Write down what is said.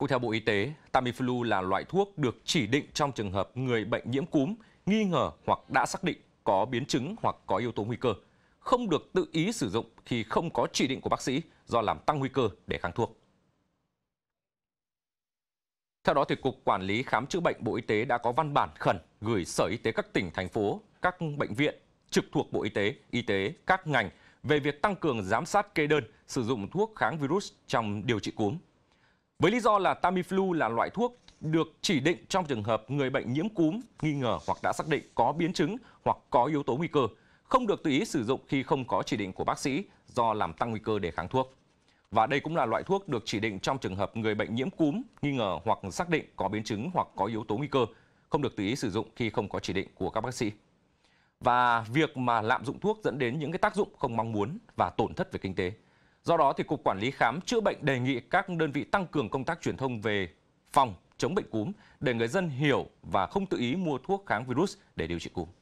Cũng theo Bộ Y tế, Tamiflu là loại thuốc được chỉ định trong trường hợp người bệnh nhiễm cúm nghi ngờ hoặc đã xác định có biến chứng hoặc có yếu tố nguy cơ, không được tự ý sử dụng khi không có chỉ định của bác sĩ do làm tăng nguy cơ để kháng thuốc. Theo đó, thì Cục Quản lý Khám chữa bệnh Bộ Y tế đã có văn bản khẩn gửi Sở Y tế các tỉnh, thành phố, các bệnh viện trực thuộc Bộ Y tế, Y tế, các ngành về việc tăng cường giám sát kê đơn sử dụng thuốc kháng virus trong điều trị cúm với lý do là Tamiflu là loại thuốc được chỉ định trong trường hợp người bệnh nhiễm cúm, nghi ngờ hoặc đã xác định có biến chứng hoặc có yếu tố nguy cơ, không được tùy ý sử dụng khi không có chỉ định của bác sĩ do làm tăng nguy cơ đề kháng thuốc. Và đây cũng là loại thuốc được chỉ định trong trường hợp người bệnh nhiễm cúm, nghi ngờ hoặc xác định có biến chứng hoặc có yếu tố nguy cơ, không được tùy ý sử dụng khi không có chỉ định của các bác sĩ. Và việc mà lạm dụng thuốc dẫn đến những cái tác dụng không mong muốn và tổn thất về kinh tế Do đó thì Cục Quản lý khám chữa bệnh đề nghị các đơn vị tăng cường công tác truyền thông về phòng chống bệnh cúm để người dân hiểu và không tự ý mua thuốc kháng virus để điều trị cúm.